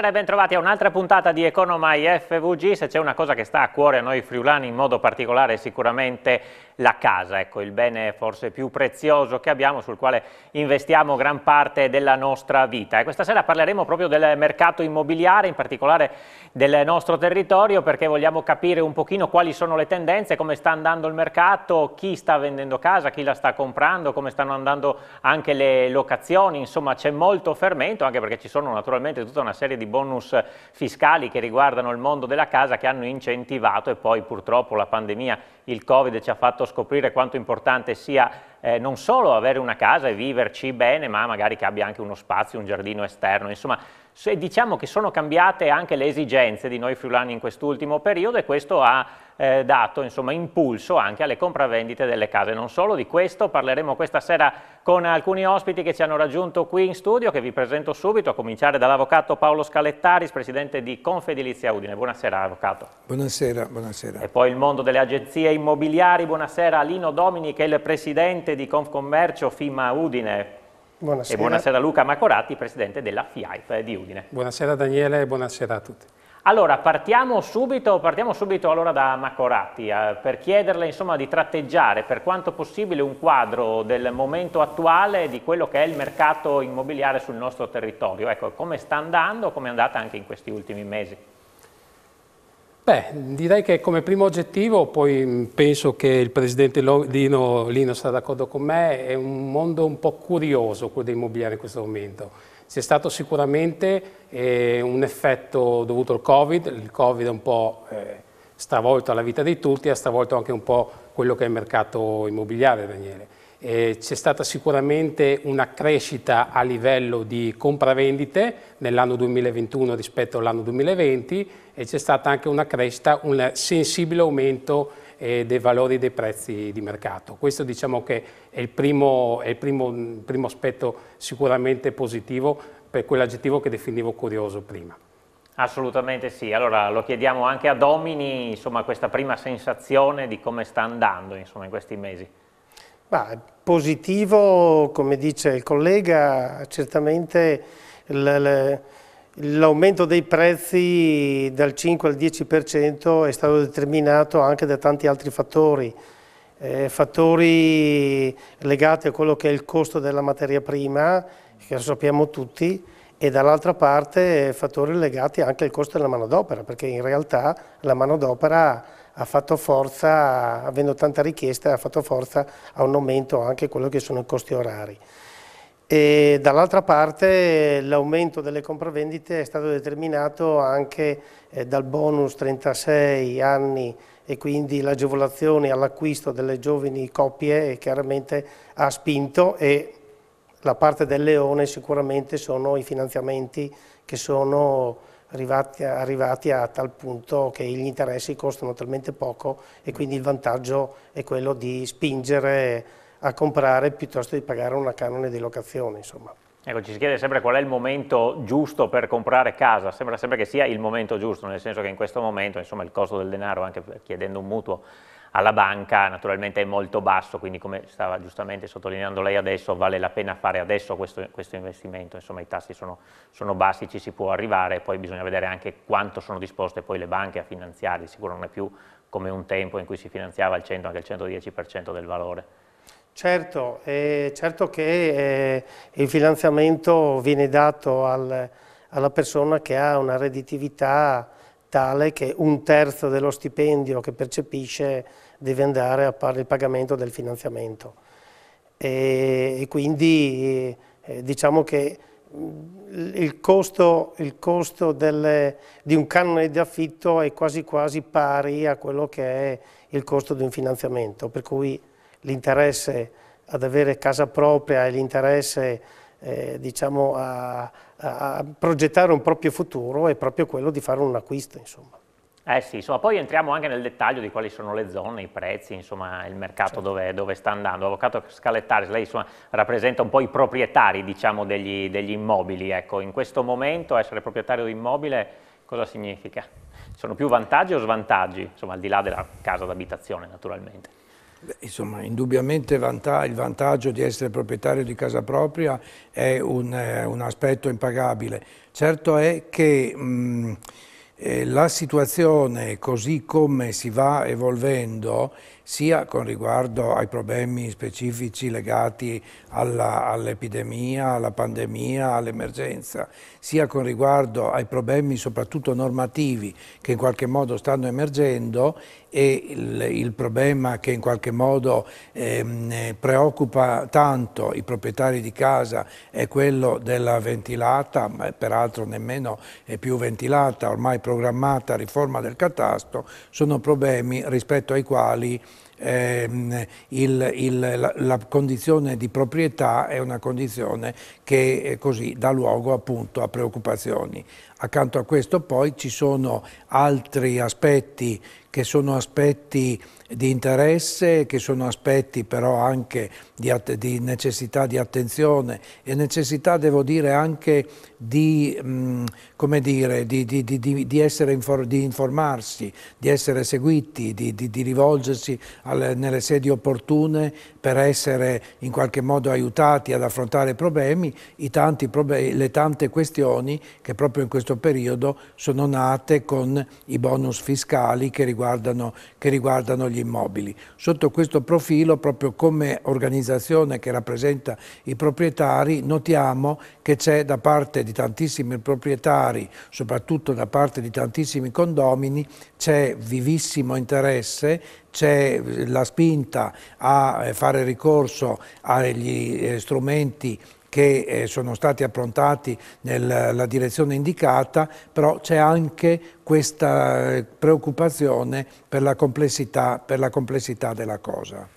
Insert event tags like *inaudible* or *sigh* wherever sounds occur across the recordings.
Buonasera e bentrovati a un'altra puntata di Economy FVG. Se c'è una cosa che sta a cuore a noi friulani in modo particolare è sicuramente la casa, ecco, il bene forse più prezioso che abbiamo, sul quale investiamo gran parte della nostra vita. E questa sera parleremo proprio del mercato immobiliare, in particolare del nostro territorio, perché vogliamo capire un pochino quali sono le tendenze, come sta andando il mercato, chi sta vendendo casa, chi la sta comprando, come stanno andando anche le locazioni, insomma c'è molto fermento, anche perché ci sono naturalmente tutta una serie di bonus fiscali che riguardano il mondo della casa che hanno incentivato e poi purtroppo la pandemia, il Covid ci ha fatto scoprire quanto importante sia eh, non solo avere una casa e viverci bene, ma magari che abbia anche uno spazio, un giardino esterno, insomma se diciamo che sono cambiate anche le esigenze di noi friulani in quest'ultimo periodo e questo ha eh, dato insomma, impulso anche alle compravendite delle case. Non solo di questo, parleremo questa sera con alcuni ospiti che ci hanno raggiunto qui in studio, che vi presento subito, a cominciare dall'avvocato Paolo Scalettaris, presidente di Confedilizia Udine. Buonasera avvocato. Buonasera, buonasera. E poi il mondo delle agenzie immobiliari, buonasera a Lino Domini che è il presidente di Confcommercio FIMA Udine. Buonasera. E buonasera Luca Macorati, presidente della FIAIP di Udine. Buonasera Daniele e buonasera a tutti. Allora, partiamo subito, partiamo subito allora da Macorati eh, per chiederle insomma, di tratteggiare per quanto possibile un quadro del momento attuale di quello che è il mercato immobiliare sul nostro territorio. Ecco, come sta andando, come è andata anche in questi ultimi mesi? Beh, direi che come primo oggettivo, poi penso che il presidente Lino, Lino sarà d'accordo con me, è un mondo un po' curioso quello dell'immobiliare in questo momento. C'è stato sicuramente eh, un effetto dovuto al Covid, il Covid ha un po' eh, stravolto la vita di tutti, ha stravolto anche un po' quello che è il mercato immobiliare, Daniele. Eh, C'è stata sicuramente una crescita a livello di compravendite nell'anno 2021 rispetto all'anno 2020 e c'è stata anche una crescita, un sensibile aumento eh, dei valori dei prezzi di mercato. Questo diciamo che è il primo, è il primo, primo aspetto sicuramente positivo per quell'aggettivo che definivo curioso prima. Assolutamente sì, allora lo chiediamo anche a Domini, insomma, questa prima sensazione di come sta andando insomma, in questi mesi. Ma positivo, come dice il collega, certamente l'aumento dei prezzi dal 5 al 10% è stato determinato anche da tanti altri fattori, eh, fattori legati a quello che è il costo della materia prima, che lo sappiamo tutti, e dall'altra parte fattori legati anche al costo della manodopera, perché in realtà la manodopera ha fatto forza, avendo tanta richiesta, ha fatto forza a un aumento anche quello che sono i costi orari. dall'altra parte l'aumento delle compravendite è stato determinato anche eh, dal bonus 36 anni e quindi l'agevolazione all'acquisto delle giovani coppie chiaramente ha spinto e la parte del leone sicuramente sono i finanziamenti che sono arrivati a, arrivati a tal punto che gli interessi costano talmente poco e quindi il vantaggio è quello di spingere a comprare piuttosto di pagare una canone di locazione. Insomma. Ecco, ci si chiede sempre qual è il momento giusto per comprare casa, sembra sempre che sia il momento giusto, nel senso che in questo momento insomma, il costo del denaro, anche chiedendo un mutuo, alla banca naturalmente è molto basso, quindi come stava giustamente sottolineando lei adesso, vale la pena fare adesso questo, questo investimento, insomma i tassi sono, sono, bassi, ci si può arrivare, poi bisogna vedere anche quanto sono disposte poi le banche a finanziarli, sicuro non è più come un tempo in cui si finanziava il 100, anche il 110% del valore. Certo, eh, certo che eh, il finanziamento viene dato al, alla persona che ha una redditività tale che un terzo dello stipendio che percepisce deve andare a fare il pagamento del finanziamento. E, e quindi eh, diciamo che mm, il costo, il costo delle, di un canone di affitto è quasi quasi pari a quello che è il costo di un finanziamento, per cui l'interesse ad avere casa propria e l'interesse eh, diciamo a, a, progettare un proprio futuro è proprio quello di fare un acquisto. Insomma. Eh sì, insomma, poi entriamo anche nel dettaglio di quali sono le zone, i prezzi, insomma, il mercato certo. dove, dove, sta andando. Avvocato Scalettaris, lei insomma, rappresenta un po' i proprietari diciamo, degli, degli, immobili. Ecco, in questo momento essere proprietario di immobile cosa significa? Sono più vantaggi o svantaggi? Insomma, al di là della casa d'abitazione naturalmente. Insomma, indubbiamente il vantaggio di essere proprietario di casa propria è un, eh, un aspetto impagabile. Certo è che mh, mm, eh, la situazione così come si va evolvendo sia con riguardo ai problemi specifici legati all'epidemia, all alla pandemia, all'emergenza, sia con riguardo ai problemi soprattutto normativi che in qualche modo stanno emergendo e il, il problema che in qualche modo ehm, preoccupa tanto i proprietari di casa è quello della ventilata, ma peraltro nemmeno è più ventilata, ormai programmata riforma del catasto, sono problemi rispetto ai quali ehm, il, il, la, la, condizione di proprietà è una condizione che eh, così dà luogo appunto a preoccupazioni. Accanto a questo poi ci sono altri aspetti che sono aspetti di interesse, che sono aspetti però anche di, di necessità di attenzione e necessità, devo dire, anche di, mh, mm, come dire, di, di essere infor informarsi, di essere seguiti, di, rivolgersi alle, nelle sedi opportune per essere in qualche modo aiutati ad affrontare problemi, problemi, le tante questioni che proprio in questo periodo sono nate con i bonus fiscali che riguardano, che riguardano gli immobili. Sotto questo profilo, proprio come organizzazione che rappresenta i proprietari, notiamo che c'è da parte di tantissimi proprietari, soprattutto da parte di tantissimi condomini, c'è vivissimo interesse c'è la spinta a eh, fare ricorso agli eh, strumenti che eh, sono stati approntati nella direzione indicata, però c'è anche questa preoccupazione per la complessità, per la complessità della cosa.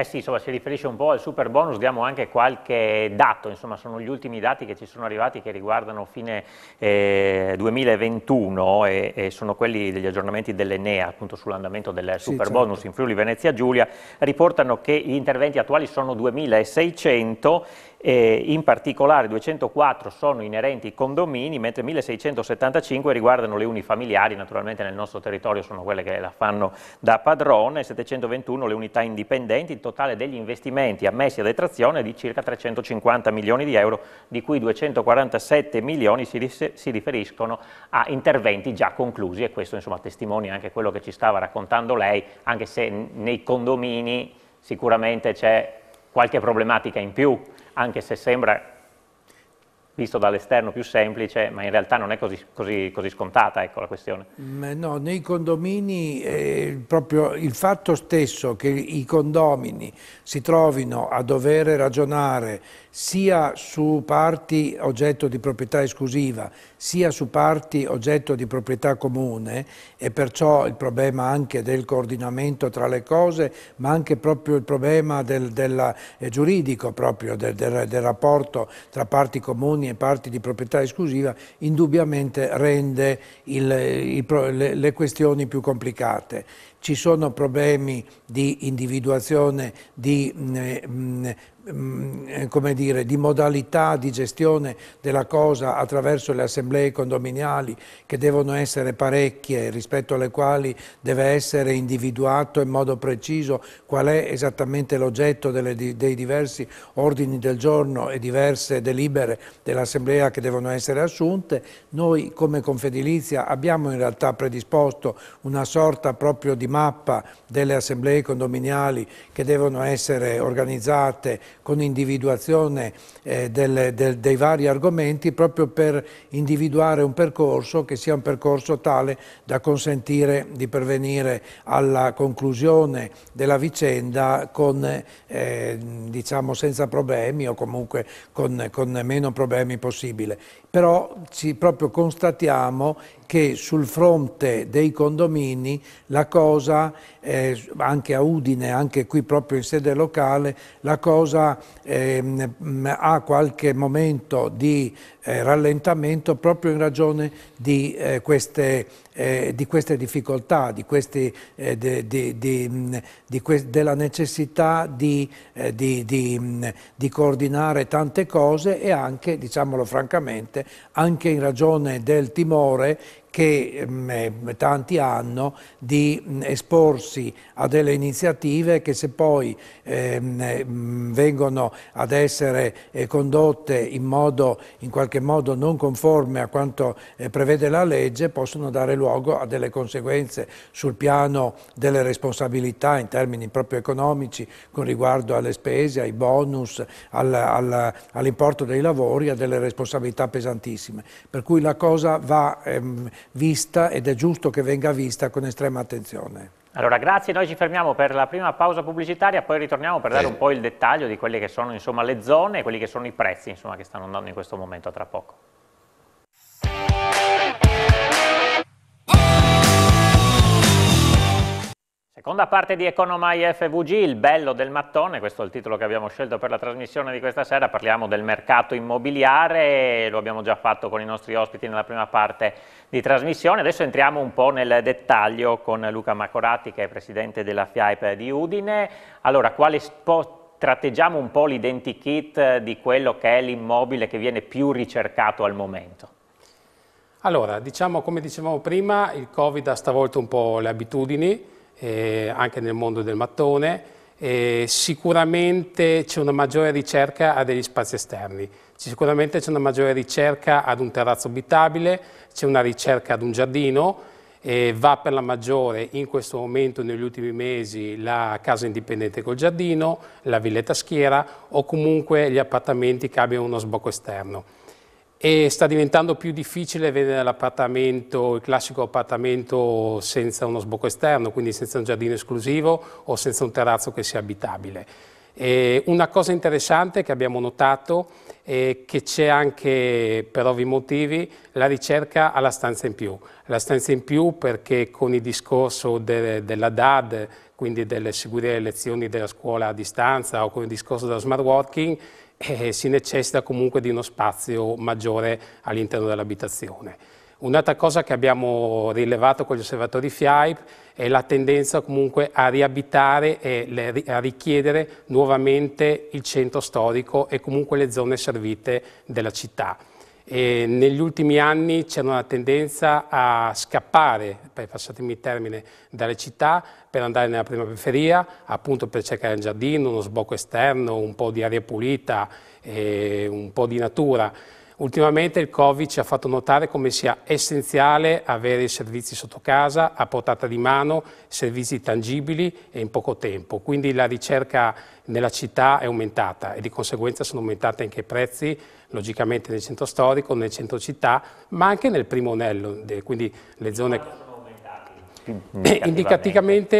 Eh sì, insomma, si riferisce un po' al super bonus, diamo anche qualche dato, insomma sono gli ultimi dati che ci sono arrivati che riguardano fine eh, 2021 e, e, sono quelli degli aggiornamenti dell'Enea appunto sull'andamento del sì, super certo. bonus in Friuli Venezia Giulia, riportano che gli interventi attuali sono 2600 eh, in particolare 204 sono inerenti ai condomini, mentre 1675 riguardano le unifamiliari, naturalmente nel nostro territorio sono quelle che la fanno da padrone, 721 le unità indipendenti, il totale degli investimenti ammessi a detrazione è di circa 350 milioni di euro, di cui 247 milioni si, si riferiscono a interventi già conclusi e questo insomma testimonia anche quello che ci stava raccontando lei, anche se nei condomini sicuramente c'è qualche problematica in più anche se sembra visto dall'esterno più semplice, ma in realtà non è così, così, così scontata ecco, la questione. Ma no, nei condomini eh, proprio il fatto stesso che i condomini si trovino a dover ragionare sia su parti oggetto di proprietà esclusiva sia su parti oggetto di proprietà comune e perciò il problema anche del coordinamento tra le cose ma anche proprio il problema del, del eh, giuridico proprio del, del, del, rapporto tra parti comuni e parti di proprietà esclusiva indubbiamente rende il, il, le, le questioni più complicate ci sono problemi di individuazione, di, mm, eh, mm, eh, mm, dire, di, modalità di gestione della cosa attraverso le assemblee condominiali che devono essere parecchie rispetto alle quali deve essere individuato in modo preciso qual è esattamente l'oggetto dei diversi ordini del giorno e diverse delibere dell'assemblea che devono essere assunte. Noi come Confedilizia abbiamo in realtà predisposto una sorta proprio di mappa delle assemblee condominiali che devono essere organizzate con individuazione eh, del, del, dei vari argomenti proprio per individuare un percorso che sia un percorso tale da consentire di pervenire alla conclusione della vicenda con, eh, diciamo senza problemi o comunque con, con meno problemi possibile. Però ci proprio constatiamo che sul fronte dei condomini la cosa, eh, anche a Udine, anche qui proprio in sede locale, la cosa eh, ha qualche momento di eh, rallentamento proprio in ragione di, eh, queste, eh, di queste, difficoltà, di questi, eh, de, de, de, mm, que della necessità di, mm, di, coordinare tante cose e anche, diciamolo francamente, anche in ragione del timore che mh, mm, tanti hanno di mh, mm, esporsi a delle iniziative che se poi ehm, mm, vengono ad essere eh, condotte in, modo, in qualche modo non conforme a quanto eh, prevede la legge possono dare luogo a delle conseguenze sul piano delle responsabilità in termini proprio economici con riguardo alle spese, ai bonus, al, al, all'importo dei lavori, a delle responsabilità pesantissime. Per cui la cosa va ehm, vista ed è giusto che venga vista con estrema attenzione. Allora grazie, noi ci fermiamo per la prima pausa pubblicitaria, poi ritorniamo per dare un po' il dettaglio di quelle che sono insomma, le zone e quelli che sono i prezzi insomma, che stanno andando in questo momento tra poco. Seconda parte di Economai FVG, il bello del mattone, questo è il titolo che abbiamo scelto per la trasmissione di questa sera, parliamo del mercato immobiliare, lo abbiamo già fatto con i nostri ospiti nella prima parte di trasmissione, adesso entriamo un po' nel dettaglio con Luca Macorati che è presidente della FIAIP di Udine, allora quale spot tratteggiamo un po' l'identikit di quello che è l'immobile che viene più ricercato al momento? Allora, diciamo come dicevamo prima, il Covid ha stavolto un po' le abitudini, eh, anche nel mondo del mattone. Eh, sicuramente c'è una maggiore ricerca a degli spazi esterni, sicuramente c'è una maggiore ricerca ad un terrazzo abitabile, c'è una ricerca ad un giardino, eh, va per la maggiore in questo momento, negli ultimi mesi, la casa indipendente col giardino, la villetta schiera o comunque gli appartamenti che abbiano uno sbocco esterno e sta diventando più difficile vendere l'appartamento, il classico appartamento senza uno sbocco esterno, quindi senza un giardino esclusivo o senza un terrazzo che sia abitabile. E una cosa interessante che abbiamo notato è che c'è anche, per ovvi motivi, la ricerca alla stanza in più. La stanza in più perché con il discorso de, della DAD, quindi del seguire le lezioni della scuola a distanza o con il discorso dello smart working, eh, si necessita comunque di uno spazio maggiore all'interno dell'abitazione. Un'altra cosa che abbiamo rilevato con gli osservatori FIAIP è la tendenza comunque a riabitare e a richiedere nuovamente il centro storico e comunque le zone servite della città. E negli ultimi anni c'è una tendenza a scappare, per passatemi il termine, dalle città per andare nella prima periferia, appunto per cercare un giardino, uno sbocco esterno, un po' di aria pulita, eh, un po' di natura. Ultimamente il Covid ci ha fatto notare come sia essenziale avere i servizi sotto casa, a portata di mano, servizi tangibili e in poco tempo. Quindi la ricerca nella città è aumentata e di conseguenza sono aumentati anche i prezzi, logicamente nel centro storico, nel centro città, ma anche nel primo anello, quindi le zone Mm. Indicativamente.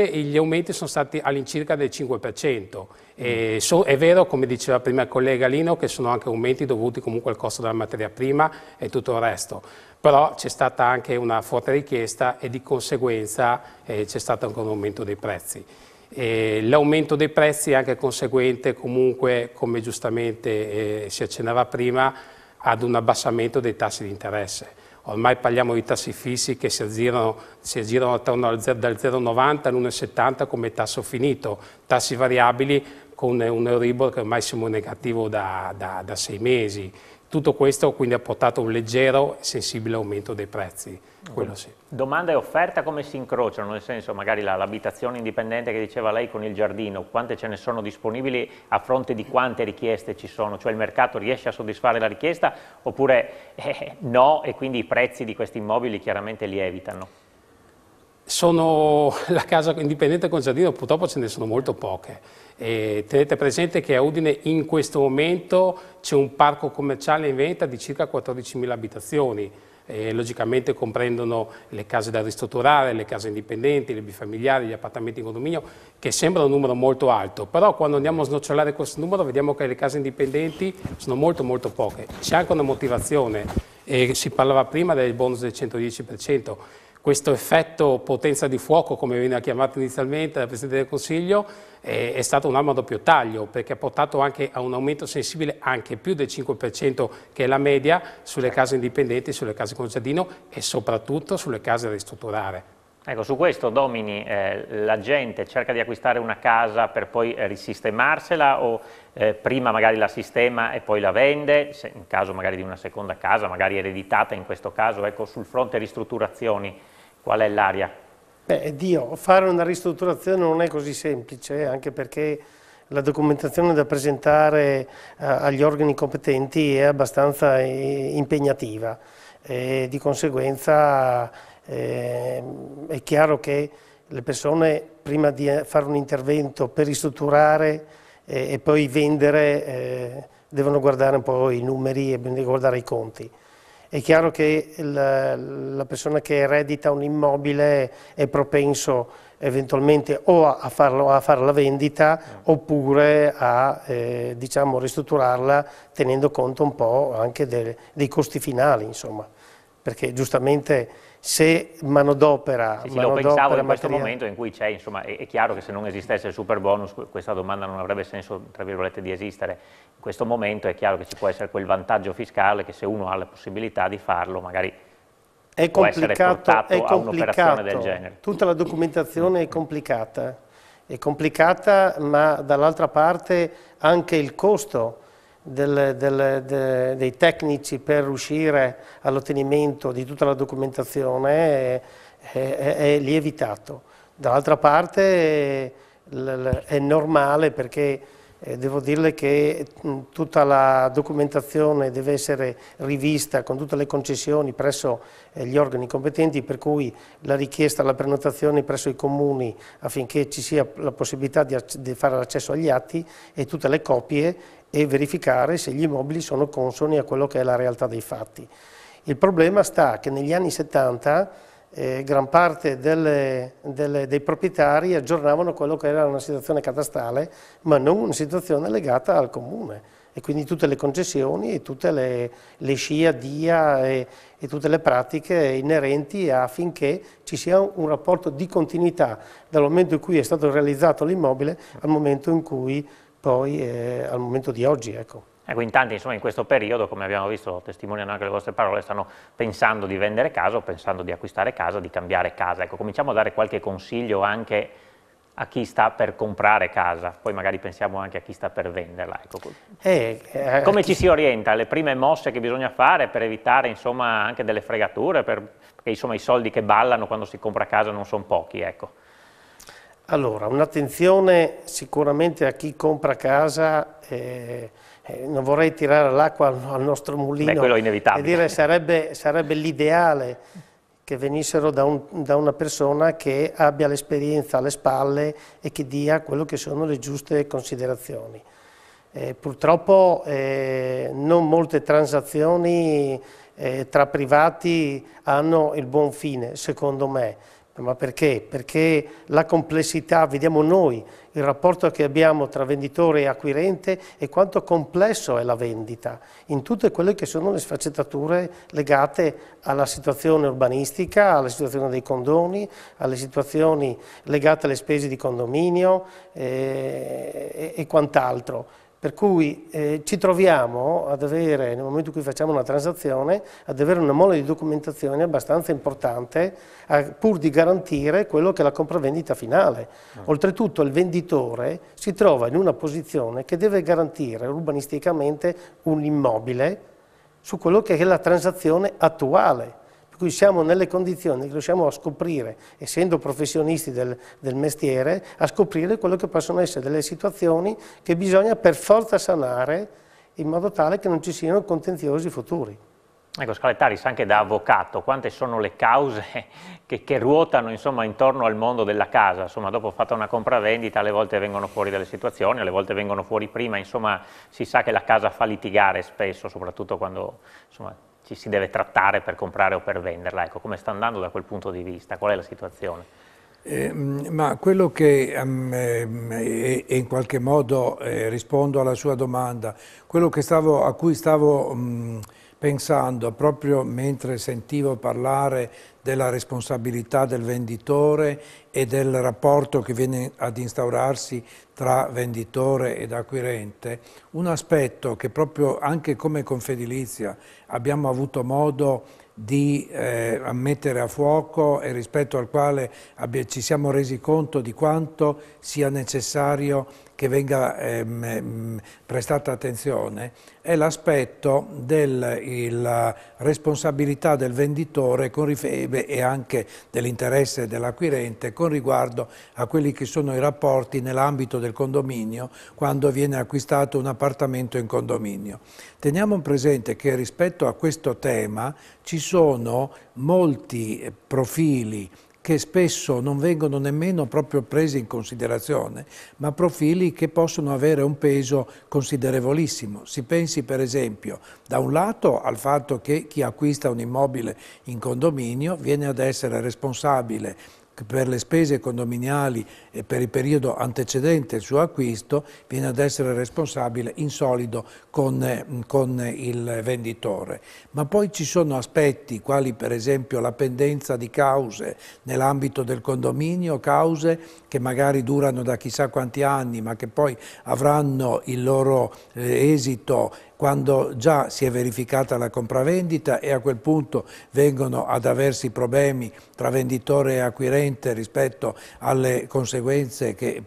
Indicativamente gli aumenti sono stati all'incirca del 5%. Mm. So, è vero, come diceva prima il collega Lino, che sono anche aumenti dovuti comunque al costo della materia prima e tutto il resto, però c'è stata anche una forte richiesta e di conseguenza eh, c'è stato anche un aumento dei prezzi. L'aumento dei prezzi è anche conseguente comunque, come giustamente eh, si accennava prima, ad un abbassamento dei tassi di interesse ormai parliamo di tassi fissi che si aggirano, si aggirano attorno al, dal 0,90 all'1,70 come tasso finito, tassi variabili con un Euribor che ormai siamo negativo da, da, da sei mesi. Tutto questo quindi ha portato a un leggero e sensibile aumento dei prezzi, quello sì domanda e offerta come si incrociano? Nel senso, magari l'abitazione indipendente che diceva lei con il giardino, quante ce ne sono disponibili a fronte di quante richieste ci sono? Cioè il mercato riesce a soddisfare la richiesta oppure eh, no e quindi i prezzi di questi immobili chiaramente lievitano? Sono la casa indipendente con giardino, purtroppo ce ne sono molto poche. E tenete presente che a Udine in questo momento c'è un parco commerciale in venta di circa 14.000 abitazioni eh, logicamente comprendono le case da ristrutturare, le case indipendenti, le bifamiliari, gli appartamenti in condominio, che sembra un numero molto alto, però quando andiamo a snocciolare questo numero vediamo che le case indipendenti sono molto molto poche. C'è anche una motivazione, eh, si parlava prima del bonus del 110%, questo effetto potenza di fuoco, come veniva chiamato inizialmente dal Presidente del Consiglio, è, è stato un'arma a doppio taglio, perché ha portato anche a un aumento sensibile, anche più del 5% che è la media, sulle certo. case indipendenti, sulle case con giardino e soprattutto sulle case da ristrutturare. Ecco, su questo Domini, eh, la gente cerca di acquistare una casa per poi eh, risistemarsela o eh, prima magari la sistema e poi la vende, se, in caso magari di una seconda casa, magari ereditata in questo caso, ecco sul fronte ristrutturazioni qual è l'area? Beh, Dio, fare una ristrutturazione non è così semplice, eh, anche perché la documentazione da presentare eh, agli organi competenti è abbastanza eh, impegnativa e di conseguenza eh, è chiaro che le persone prima di eh, fare un intervento per ristrutturare e, e poi vendere eh, devono guardare un po' i numeri e guardare i conti. È chiaro che la, la persona che eredita un immobile è propenso eventualmente o a, farlo, a fare la vendita oppure a eh, diciamo, ristrutturarla tenendo conto un po' anche del, dei costi finali, insomma, perché giustamente se manodopera... Sì, sì, manodopera, lo pensavo in materia... questo momento in cui c'è, insomma, è, è, chiaro che se non esistesse il super bonus questa domanda non avrebbe senso, tra virgolette, di esistere. In questo momento è chiaro che ci può essere quel vantaggio fiscale che se uno ha la possibilità di farlo, magari è può essere portato è a un'operazione del genere. Tutta la documentazione è complicata, è complicata ma dall'altra parte anche il costo del, del, de, dei tecnici per riuscire all'ottenimento di tutta la documentazione è, è, è lievitato. Dall'altra parte è, è normale perché eh, devo dirle che mm, tutta la documentazione deve essere rivista con tutte le concessioni presso eh, gli organi competenti, per cui la richiesta, la prenotazione presso i comuni affinché ci sia la possibilità di fare l'accesso agli atti e tutte le copie e verificare se gli immobili sono consoni a quello che è la realtà dei fatti. Il problema sta che negli anni 70 eh, gran parte delle, delle, dei proprietari aggiornavano quello che era una situazione catastale, ma non una situazione legata al comune e quindi tutte le concessioni e tutte le, le scia, dia e, e, tutte le pratiche inerenti affinché ci sia un rapporto di continuità dal momento in cui è stato realizzato l'immobile al momento in cui poi eh, al momento di oggi. Ecco. Ecco, eh, in tanti insomma, in questo periodo, come abbiamo visto, testimoniano anche le vostre parole, stanno pensando di vendere casa o pensando di acquistare casa, di cambiare casa. Ecco, cominciamo a dare qualche consiglio anche a chi sta per comprare casa, poi magari pensiamo anche a chi sta per venderla. Ecco. Eh, eh, Come ci si orienta? Le prime mosse che bisogna fare per evitare insomma, anche delle fregature, per, perché insomma, i soldi che ballano quando si compra casa non sono pochi. Ecco. Allora, un'attenzione sicuramente a chi compra casa, eh, eh, non vorrei tirare l'acqua al, al, nostro mulino. Beh, quello è inevitabile. Dire, sarebbe, sarebbe l'ideale che venissero da, un, da, una persona che abbia l'esperienza alle spalle e che dia quello che sono le giuste considerazioni. Eh, purtroppo eh, non molte transazioni eh, tra privati hanno il buon fine, secondo me ma perché? Perché la complessità, vediamo noi, il rapporto che abbiamo tra venditore e acquirente e quanto complesso è la vendita in tutte quelle che sono le sfaccettature legate alla situazione urbanistica, alla situazione dei condoni, alle situazioni legate alle spese di condominio eh, e, e quant'altro. Per cui eh, ci troviamo ad avere, nel momento in cui facciamo una transazione, ad avere una mole di documentazione abbastanza importante a, pur di garantire quello che è la compravendita finale. Ah. Oltretutto il venditore si trova in una posizione che deve garantire urbanisticamente un immobile su quello che è la transazione attuale cui siamo nelle condizioni che riusciamo a scoprire, essendo professionisti del, del mestiere, a scoprire quello che possono essere delle situazioni che bisogna per forza sanare in modo tale che non ci siano contenziosi futuri. Ecco, Scalettaris, anche da avvocato, quante sono le cause *laughs* che, che ruotano insomma, intorno al mondo della casa? Insomma, dopo fatta una compravendita, alle volte vengono fuori delle situazioni, alle volte vengono fuori prima, insomma, si sa che la casa fa litigare spesso, soprattutto quando insomma, ci si deve trattare per comprare o per venderla, ecco, come sta andando da quel punto di vista, qual è la situazione? Eh, ma quello che um, eh, in qualche modo eh, rispondo alla sua domanda, quello stavo, a cui stavo um, pensando proprio mentre sentivo parlare della responsabilità del venditore e del rapporto che viene ad instaurarsi tra venditore ed acquirente, un aspetto che proprio anche come Confedilizia abbiamo avuto modo di eh, mettere a fuoco e rispetto al quale abbia, ci siamo resi conto di quanto sia necessario che venga ehm, ehm, prestata attenzione è l'aspetto della responsabilità del venditore con e anche dell'interesse dell'acquirente con riguardo a quelli che sono i rapporti nell'ambito del condominio quando viene acquistato un appartamento in condominio. Teniamo presente che rispetto a questo tema ci sono molti eh, profili che spesso non vengono nemmeno proprio presi in considerazione, ma profili che possono avere un peso considerevolissimo. Si pensi per esempio da un lato al fatto che chi acquista un immobile in condominio viene ad essere responsabile per le spese condominiali e per il periodo antecedente il suo acquisto viene ad essere responsabile in solido con, mm, con, il venditore. Ma poi ci sono aspetti quali per esempio la pendenza di cause nell'ambito del condominio, cause che magari durano da chissà quanti anni ma che poi avranno il loro eh, esito quando già si è verificata la compravendita e a quel punto vengono ad aversi problemi tra venditore e acquirente rispetto alle conseguenze conseguenze che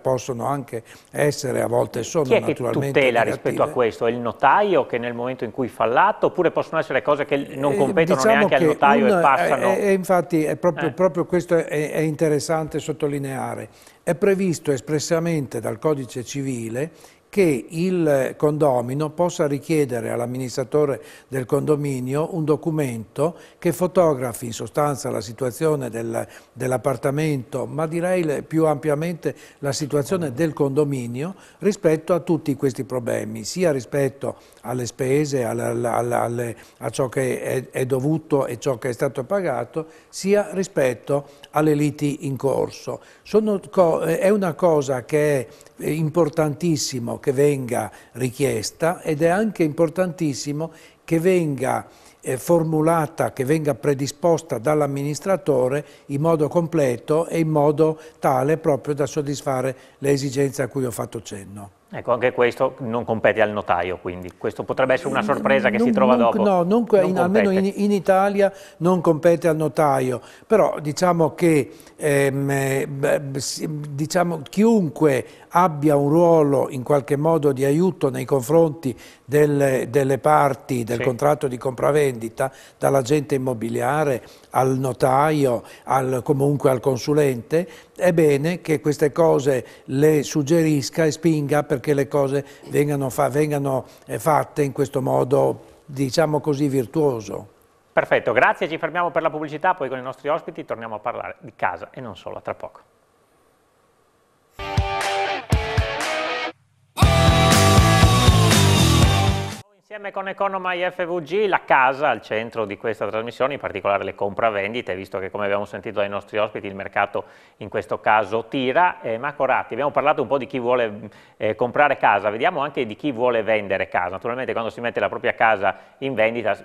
possono anche essere, a volte sono Chi è naturalmente che tutela negative. rispetto a questo? È il notaio che nel momento in cui fa l'atto oppure possono essere cose che non eh, competono diciamo neanche al notaio un, e passano? E eh, eh, infatti è proprio, eh. proprio questo è, è interessante sottolineare. È previsto espressamente dal codice civile che il condomino possa richiedere all'amministratore del condominio un documento che fotografi in sostanza la situazione del, dell'appartamento, ma direi più ampiamente la situazione del condominio rispetto a tutti questi problemi, sia rispetto alle spese, alle, alle, a ciò che è, è dovuto e ciò che è stato pagato, sia rispetto alle liti in corso. Sono, è una cosa che è importantissima che venga richiesta ed è anche importantissimo che venga eh, formulata, che venga predisposta dall'amministratore in modo completo e in modo tale proprio da soddisfare le esigenze a cui ho fatto cenno. Ecco, anche questo non compete al notaio, quindi questo potrebbe essere una mm, sorpresa che non, si trova non, dopo. No, non, in, almeno in, in, Italia non compete al notaio, però diciamo che ehm, eh, diciamo, chiunque abbia un ruolo in qualche modo di aiuto nei confronti delle, delle parti del sì. contratto di compravendita, dall'agente immobiliare al notaio, al, comunque al consulente, è bene che queste cose le suggerisca e spinga perché le cose vengano, fa, vengano eh, fatte in questo modo, diciamo così, virtuoso. Perfetto, grazie, ci fermiamo per la pubblicità, poi con i nostri ospiti torniamo a parlare di casa e non solo, a tra poco. Insieme con Economy FVG, la casa al centro di questa trasmissione, in particolare le compravendite, visto che come abbiamo sentito dai nostri ospiti il mercato in questo caso tira. Eh, Marco Ratti, abbiamo parlato un po' di chi vuole eh, comprare casa, vediamo anche di chi vuole vendere casa. Naturalmente quando si mette la propria casa in vendita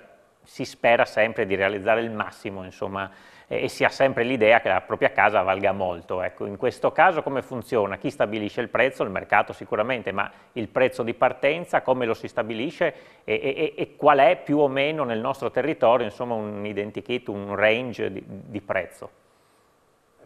si spera sempre di realizzare il massimo insomma, e si ha sempre l'idea che la propria casa valga molto. Ecco, in questo caso come funziona? Chi stabilisce il prezzo? Il mercato sicuramente, ma il prezzo di partenza, come lo si stabilisce e, e, e qual è più o meno nel nostro territorio insomma, un identikit, un range di, di prezzo?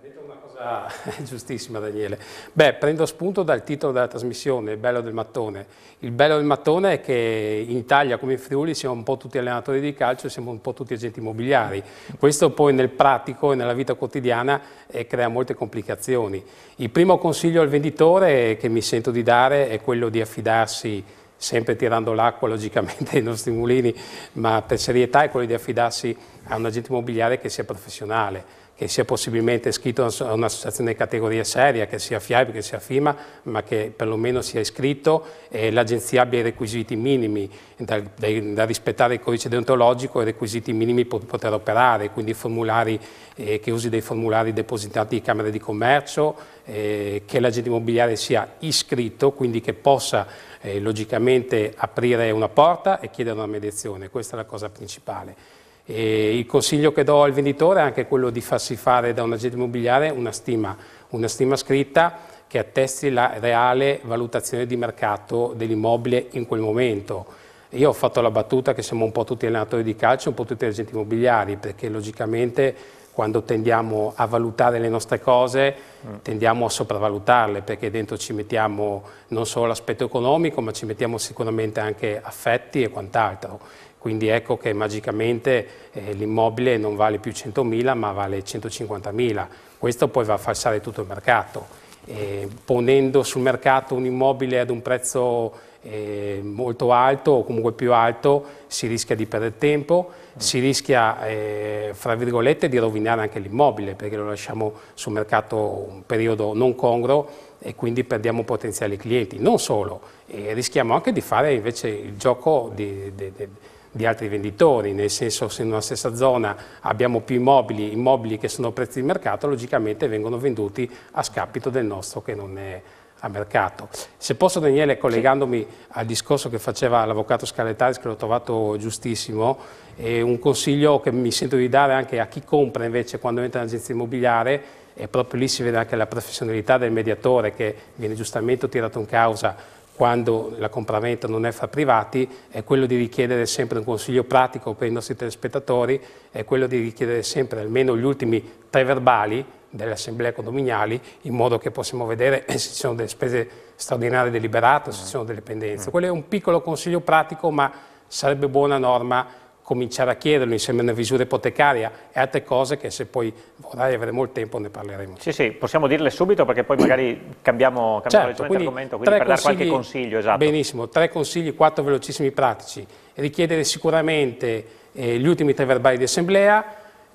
detto una cosa *laughs* giustissima Daniele. Beh, prendo spunto dal titolo della trasmissione, Il bello del mattone. Il bello del mattone è che in Italia come in Friuli siamo un po' tutti allenatori di calcio, e siamo un po' tutti agenti immobiliari. Questo poi nel pratico e nella vita quotidiana eh, crea molte complicazioni. Il primo consiglio al venditore che mi sento di dare è quello di affidarsi sempre tirando l'acqua logicamente ai nostri mulini, ma per serietà è quello di affidarsi a un agente immobiliare che sia professionale che sia possibilmente iscritto a un'associazione di categoria seria, che sia FIAB, che sia FIMA, ma che perlomeno sia iscritto e l'agenzia abbia i requisiti minimi da, da, da, rispettare il codice deontologico e i requisiti minimi per poter operare, quindi formulari, eh, che usi dei formulari depositati in Camere di Commercio, eh, che l'agente immobiliare sia iscritto, quindi che possa eh, logicamente aprire una porta e chiedere una mediazione, questa è la cosa principale. E il consiglio che do al venditore è anche quello di farsi fare da un agente immobiliare una stima, una stima scritta che attesti la reale valutazione di mercato dell'immobile in quel momento. Io ho fatto la battuta che siamo un po' tutti allenatori di calcio, un po' tutti agenti immobiliari, perché logicamente quando tendiamo a valutare le nostre cose mm. tendiamo a sopravvalutarle, perché dentro ci mettiamo non solo l'aspetto economico, ma ci mettiamo sicuramente anche affetti e quant'altro. Quindi ecco che magicamente eh, l'immobile non vale più 100.000 ma vale 150.000. Questo poi va a falsare tutto il mercato. Eh, ponendo sul mercato un immobile ad un prezzo eh, molto alto o comunque più alto si rischia di perdere tempo, si rischia eh, fra virgolette di rovinare anche l'immobile perché lo lasciamo sul mercato un periodo non congruo e quindi perdiamo potenziali clienti. Non solo, eh, rischiamo anche di fare invece il gioco di, di, di di altri venditori, nel senso se in una stessa zona abbiamo più immobili, immobili che sono prezzi di mercato, logicamente vengono venduti a scapito del nostro che non è a mercato. Se posso Daniele, collegandomi al discorso che faceva l'avvocato Scaletaris, che l'ho trovato giustissimo, un consiglio che mi sento di dare anche a chi compra invece quando entra in agenzia immobiliare e proprio lì si vede anche la professionalità del mediatore che viene giustamente tirato in causa quando la compraventa non è fra privati, è quello di richiedere sempre un consiglio pratico per i nostri telespettatori, è quello di richiedere sempre almeno gli ultimi tre verbali delle assemblee condominiali, in modo che possiamo vedere *laughs* se ci sono delle spese straordinarie deliberate, o se ci sono delle pendenze. Mm. Quello è un piccolo consiglio pratico, ma sarebbe buona norma cominciare a chiederlo insieme a una visura ipotecaria e altre cose che se poi vorrai avremo il tempo ne parleremo. Sì, sì, possiamo dirle subito perché poi magari cambiamo, cambiamo certo, quindi, argomento, quindi per dare qualche consiglio. Esatto. Benissimo, tre consigli, quattro velocissimi pratici. Richiedere sicuramente eh, gli ultimi tre verbali di assemblea,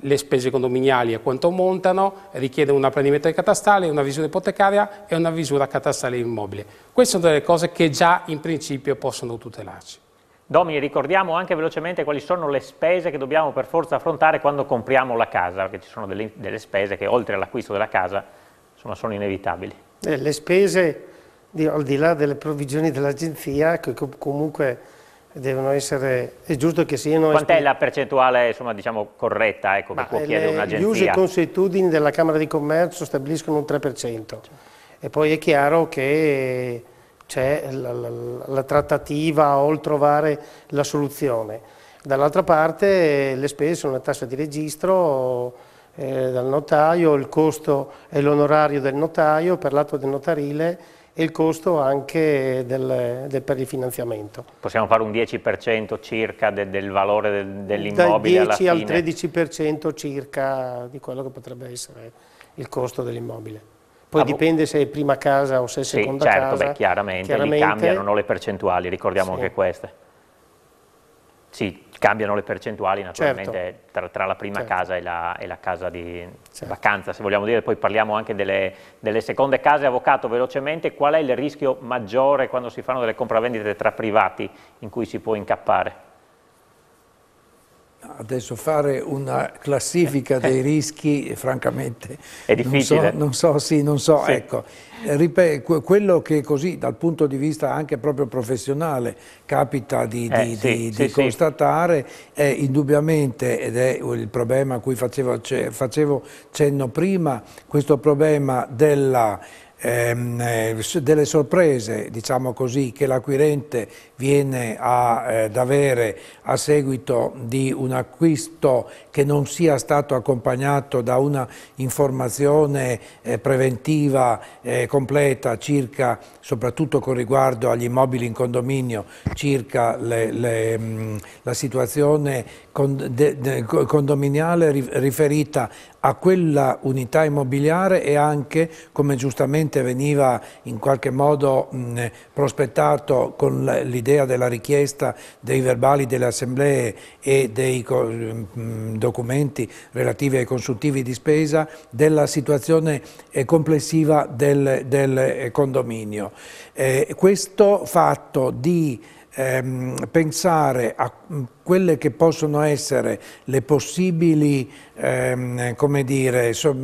le spese condominiali a quanto montano, richiede apprendimento di catastale, una visura ipotecaria e una visura catastale immobile. Queste sono delle cose che già in principio possono tutelarci. Domini, ricordiamo anche velocemente quali sono le spese che dobbiamo per forza affrontare quando compriamo la casa, perché ci sono delle, delle spese che oltre all'acquisto della casa insomma, sono inevitabili. Eh, le spese, al di là delle provvigioni dell'agenzia, che comunque devono essere, è giusto che siano... Quant'è la percentuale insomma, diciamo, corretta ecco, che può chiedere eh, un'agenzia? Gli usi e consuetudini della Camera di Commercio stabiliscono un 3%. E poi è chiaro che c'è la, la, la, trattativa o il trovare la soluzione. Dall'altra parte le spese sono la tassa di registro eh, dal notaio, il costo e l'onorario del notaio per l'atto del notarile e il costo anche del, del, per il finanziamento. Possiamo fare un 10% circa de, del valore del, dell'immobile alla fine? Dal 10 al 13% circa di quello che potrebbe essere il costo dell'immobile. Poi ah, boh. dipende se è prima casa o se è seconda sì, certo, casa. Beh, chiaramente, chiaramente. cambiano no, le percentuali, ricordiamo sì. anche queste. Sì, cambiano le percentuali certo. naturalmente certo. tra, tra, la prima certo. casa e la, e la, casa di certo. vacanza, se vogliamo dire, poi parliamo anche delle, delle, seconde case. Avvocato, velocemente, qual è il rischio maggiore quando si fanno delle compravendite tra privati in cui si può incappare? adesso fare una classifica eh. dei rischi, francamente, è difficile. Non so, non so sì, non so, sì. ecco. Ripeto, quello che così, dal punto di vista anche proprio professionale, capita di, eh, di, sì, di, sì, di constatare è indubbiamente, ed è il problema a cui facevo, facevo cenno prima, questo problema della Ehm, eh, delle sorprese, diciamo così, che l'acquirente viene eh, ad avere a seguito di un acquisto che non sia stato accompagnato da una informazione eh, preventiva completa circa, soprattutto con riguardo agli immobili in condominio, circa le, le, mm, la situazione condominiale riferita a quella unità immobiliare e anche, come giustamente veniva in qualche modo mh, prospettato con l'idea della richiesta dei verbali delle assemblee e dei mh, documenti relativi ai consultivi di spesa, della situazione eh, complessiva del, del eh, condominio. Eh, questo fatto di ehm, pensare a quelle che possono essere le possibili, ehm, come dire, so,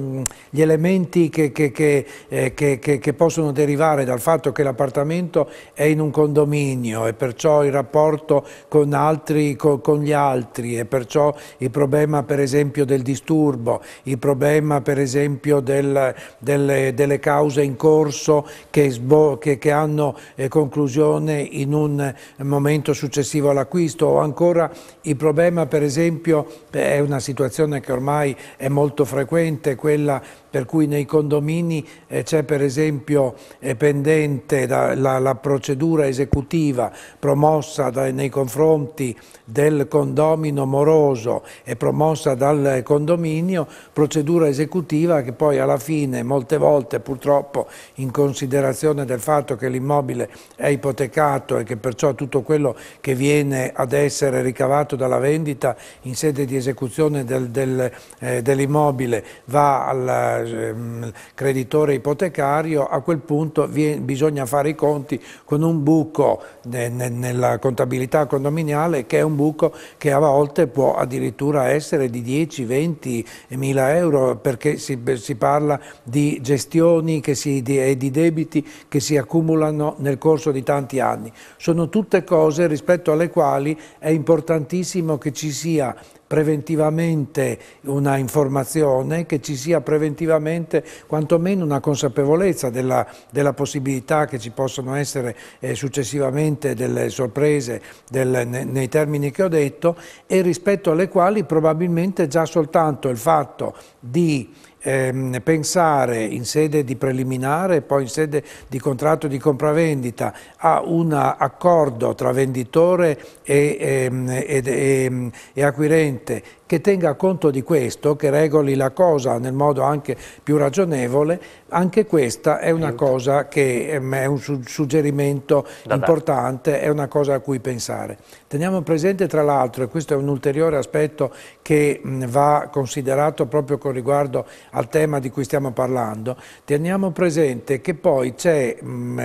gli elementi che, che, che, eh, che, possono derivare dal fatto che l'appartamento è in un condominio e perciò il rapporto con, altri, con, con, gli altri e perciò il problema per esempio del disturbo, il problema per esempio del, delle, delle, cause in corso sbo, che, hanno eh, conclusione in un momento successivo all'acquisto o ancora il problema per esempio è una situazione che ormai è molto frequente, quella per cui nei condomini eh, c'è per esempio eh, pendente da, la, la, procedura esecutiva promossa da, nei confronti del condomino moroso e promossa dal condominio, procedura esecutiva che poi alla fine molte volte purtroppo in considerazione del fatto che l'immobile è ipotecato e che perciò tutto quello che viene ad essere richiesto ricavato dalla vendita in sede di esecuzione del, del, eh, dell'immobile va al eh, creditore ipotecario, a quel punto vi, bisogna fare i conti con un buco ne, ne, nella contabilità condominiale che è un buco che a volte può addirittura essere di 10-20 eh, mila euro perché si, si, parla di gestioni si, di, e di debiti che si accumulano nel corso di tanti anni. Sono tutte cose rispetto alle quali è importante importantissimo che ci sia preventivamente una informazione, che ci sia preventivamente quantomeno una consapevolezza della, della possibilità che ci possano essere eh, successivamente delle sorprese del, ne, nei termini che ho detto e rispetto alle quali probabilmente già soltanto il fatto di ehm, pensare in sede di preliminare e poi in sede di contratto di compravendita a un accordo tra venditore e, ehm, ed, ehm, e acquirente che tenga conto di questo, che regoli la cosa nel modo anche più ragionevole, anche questa è una cosa che ehm, è un suggerimento importante, è una cosa a cui pensare. Teniamo presente tra l'altro, e questo è un ulteriore aspetto che va considerato proprio con riguardo al tema di cui stiamo parlando, teniamo presente che poi c'è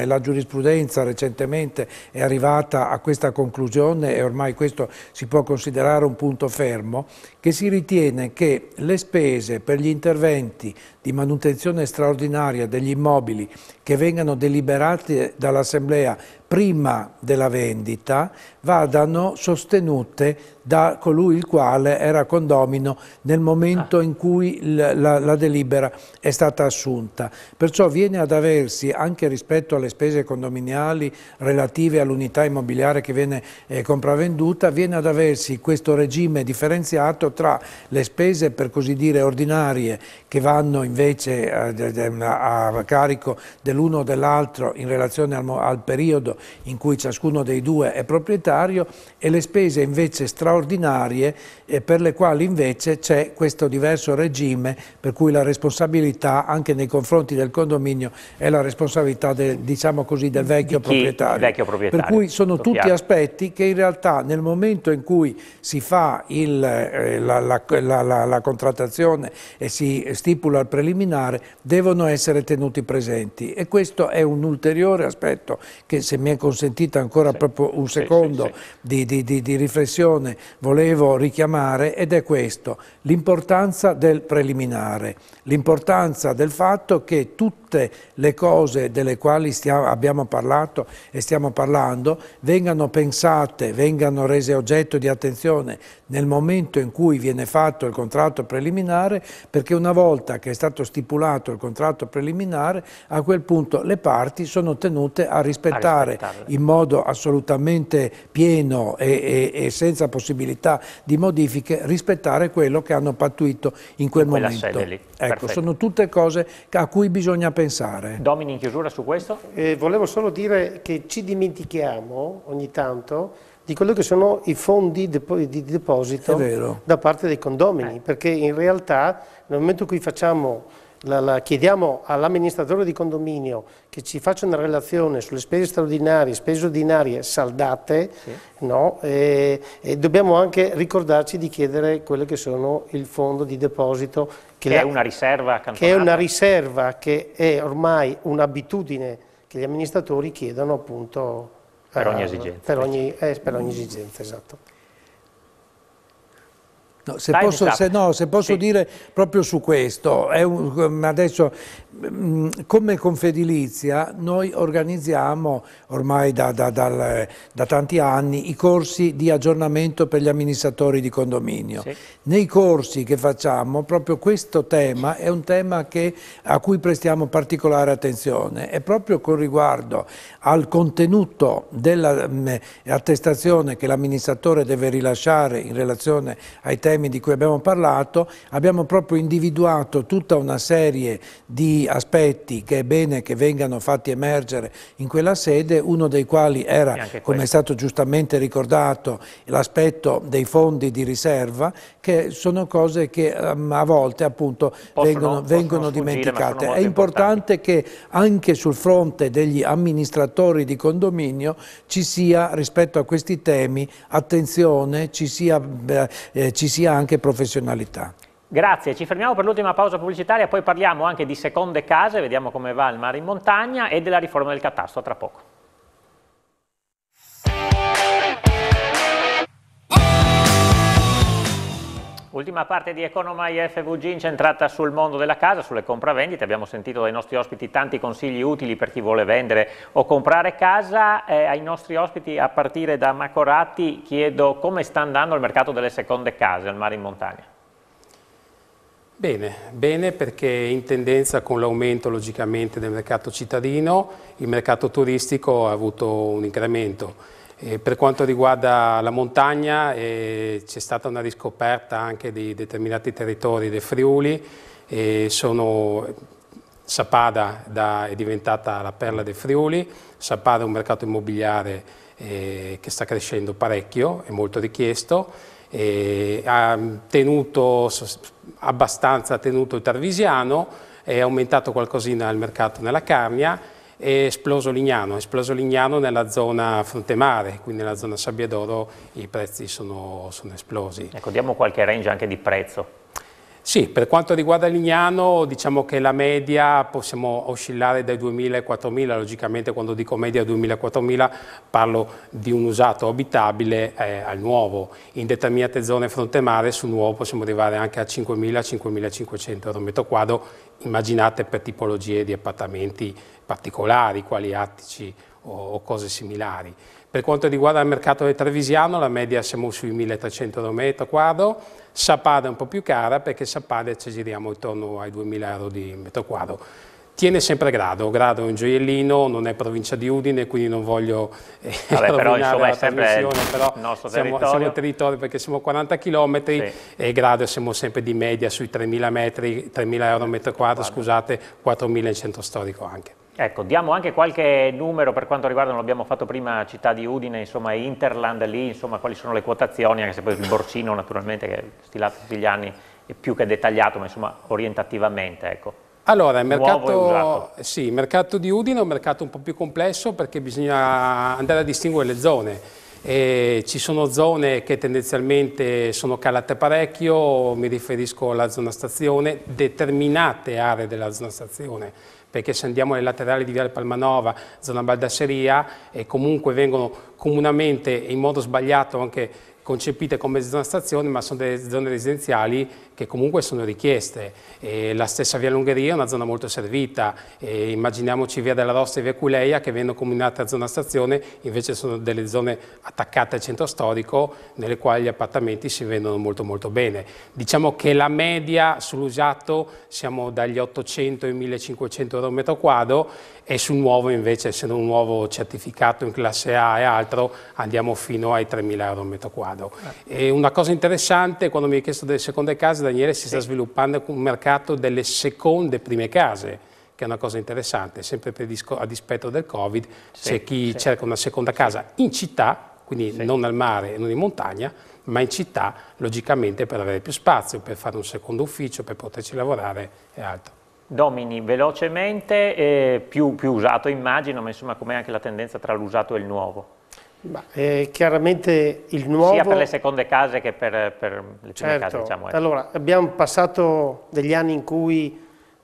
la giurisprudenza recentemente è arrivata a questa conclusione e ormai questo si può considerare un punto fermo, che si ritiene che le spese per gli interventi di manutenzione straordinaria degli immobili che vengano deliberati dall'Assemblea prima della vendita vadano sostenute da colui il quale era condomino nel momento ah. in cui la, la, la delibera è stata assunta. Perciò viene ad aversi anche rispetto alle spese condominiali relative all'unità immobiliare che viene eh, compravenduta, viene ad aversi questo regime differenziato tra le spese per così dire ordinarie che vanno in invece eh, a carico dell'uno o dell'altro in relazione al, al periodo in cui ciascuno dei due è proprietario e le spese invece straordinarie eh, per le quali invece c'è questo diverso regime per cui la responsabilità anche nei confronti del condominio è la responsabilità del, diciamo così, del vecchio, proprietario. vecchio, proprietario. Per cui sono Tutto tutti chiaro. aspetti che in realtà nel momento in cui si fa il, eh, la, la, la, la contrattazione e si stipula il prezzo preliminare devono essere tenuti presenti e questo è un ulteriore aspetto che se mi è consentita ancora sì. proprio un secondo sì, sì, di, di, di, di riflessione volevo richiamare ed è questo, l'importanza del preliminare, l'importanza del fatto che tutte le cose delle quali stiamo, abbiamo parlato e stiamo parlando vengano pensate, vengano rese oggetto di attenzione nel momento in cui viene fatto il contratto preliminare, perché una volta che è stato stipulato il contratto preliminare, a quel punto le parti sono tenute a rispettare a in modo assolutamente pieno e, e, e, senza possibilità di modifiche, rispettare quello che hanno pattuito in quel in momento. Ecco, sono tutte cose a cui bisogna pensare. Domini in chiusura su questo? Eh, volevo solo dire che ci dimentichiamo ogni tanto di quello che sono i fondi di deposito da parte dei condomini, eh. perché in realtà nel momento in cui facciamo la, la, chiediamo all'amministratore di condominio che ci faccia una relazione sulle spese straordinarie, spese ordinarie saldate, sì. no? e, e, dobbiamo anche ricordarci di chiedere quello che sono il fondo di deposito. Che, che è una riserva accantonata. Che è una riserva che è ormai un'abitudine che gli amministratori chiedono appunto per ogni eh, esigenza. Per ogni, eh, per ogni esigenza, esatto. No, se, posso, se, no, se posso, sì. dire proprio su questo, un, adesso Ehm, come Confedilizia noi organizziamo ormai da, da, da, da, tanti anni i corsi di aggiornamento per gli amministratori di condominio. Sì. Nei corsi che facciamo proprio questo tema è un tema che, a cui prestiamo particolare attenzione e proprio con riguardo al contenuto dell'attestazione mm, che l'amministratore deve rilasciare in relazione ai temi di cui abbiamo parlato abbiamo proprio individuato tutta una serie di aspetti che è bene che vengano fatti emergere in quella sede, uno dei quali era, come è stato giustamente ricordato, l'aspetto dei fondi di riserva, che sono cose che ehm, a volte appunto possono, vengono, vengono sfuggire, dimenticate. È importante che anche sul fronte degli amministratori di condominio ci sia rispetto a questi temi attenzione, ci sia, eh, ci sia anche professionalità. Grazie, ci fermiamo per l'ultima pausa pubblicitaria, poi parliamo anche di seconde case, vediamo come va il mare in montagna e della riforma del catasto, tra poco. Ultima parte di Economy FVG incentrata sul mondo della casa, sulle compravendite. Abbiamo sentito dai nostri ospiti tanti consigli utili per chi vuole vendere o comprare casa. Eh, ai nostri ospiti, a partire da Macorati, chiedo come sta andando il mercato delle seconde case al mare in montagna. Bene, bene perché in tendenza con l'aumento logicamente del mercato cittadino, il mercato turistico ha avuto un incremento. E per quanto riguarda la montagna eh, c'è stata una riscoperta anche di determinati territori del Friuli, e sono, Sapada da, è diventata la perla del Friuli, Sapada è un mercato immobiliare eh, che sta crescendo parecchio, è molto richiesto, eh, ha tenuto abbastanza tenuto il Tarvisiano, è aumentato qualcosina il mercato nella Carnia, e esploso Lignano, è esploso Lignano nella zona frontemare, quindi nella zona Sabbia d'Oro i prezzi sono, sono esplosi. Ecco, diamo qualche range anche di prezzo. Sì, per quanto riguarda Lignano, diciamo che la media possiamo oscillare dai 2.000 ai 4.000, logicamente quando dico media 2.000-4.000 parlo di un usato abitabile eh, al nuovo, in determinate zone fronte mare sul nuovo possiamo arrivare anche a 5.000-5.500 euro metro quadro, immaginate per tipologie di appartamenti particolari, quali attici o, o cose similari. Per quanto riguarda il mercato del Trevisiano, la media siamo sui 1.300 euro metro quadro, Sappada è un po' più cara perché Sappada ci giriamo intorno ai 2000 euro di metro quadro. Tiene sempre Grado, Grado è un gioiellino, non è provincia di Udine, quindi non voglio eh, Vabbè, però, insomma, la trasmissione, però siamo, territorio. siamo il territorio perché siamo a 40 km sì. e Grado siamo sempre di media sui 3.000 metri, 3.000 euro metro quadro, scusate, 4.000 in centro storico anche. Ecco, diamo anche qualche numero per quanto riguarda, non l'abbiamo fatto prima, città di Udine, insomma Interland lì, insomma quali sono le quotazioni, anche se poi il borsino naturalmente che è stilato tutti gli anni è più che dettagliato, ma insomma orientativamente, ecco. Allora, il mercato, sì, mercato di Udine è un mercato un po' più complesso perché bisogna andare a distinguere le zone. E ci sono zone che tendenzialmente sono calate parecchio, mi riferisco alla zona stazione, determinate aree della zona stazione perché se andiamo alle laterali di Viale Palmanova, zona Baldasseria, comunque vengono comunemente in modo sbagliato anche concepite come zona stazione, ma sono delle zone residenziali che comunque sono richieste. E la stessa via Lungheria è una zona molto servita, e immaginiamoci via della Rossa e via Culeia che vengono combinate a zona stazione, invece sono delle zone attaccate al centro storico nelle quali gli appartamenti si vendono molto molto bene. Diciamo che la media sull'usato siamo dagli 800 ai 1500 euro al metro quadro e sul nuovo invece, essendo un nuovo certificato in classe A e altro, andiamo fino ai 3000 euro al metro quadro. Certo. E una cosa interessante, quando mi hai chiesto delle seconde case, case, Daniele, si sì. sta sviluppando un mercato delle seconde prime case, che è una cosa interessante, sempre a dispetto del Covid, sì. c'è chi cerca una seconda casa in città, quindi non al mare e non in montagna, ma in città logicamente per avere più spazio, per fare un secondo ufficio, per poterci lavorare e altro. Domini, velocemente, eh, più, più usato immagino, ma insomma com'è anche la tendenza tra l'usato e il nuovo? Ma, eh, chiaramente il nuovo... Sia per le seconde case che per, per le prime certo. case, diciamo. Ecco. Allora, abbiamo passato degli anni in cui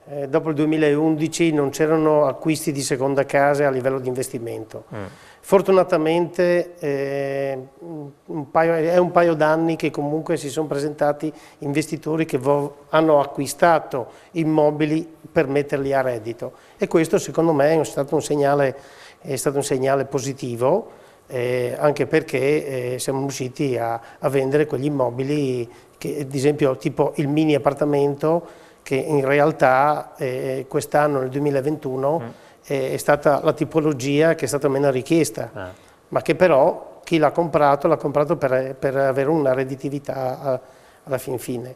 eh, dopo il 2011 non c'erano acquisti di seconda casa a livello di investimento. Mm. Fortunatamente eh, un paio, è un paio d'anni che comunque si sono presentati investitori che hanno acquistato immobili per metterli a reddito e questo secondo me è stato un segnale, stato un segnale positivo eh, anche perché eh, siamo riusciti a, a, vendere quegli immobili, che, ad esempio tipo il mini appartamento, che in realtà eh, quest'anno, nel 2021, mm. è stata la tipologia che è stata meno richiesta, ah. ma che però chi l'ha comprato l'ha comprato per, per, avere una redditività a, alla fin fine.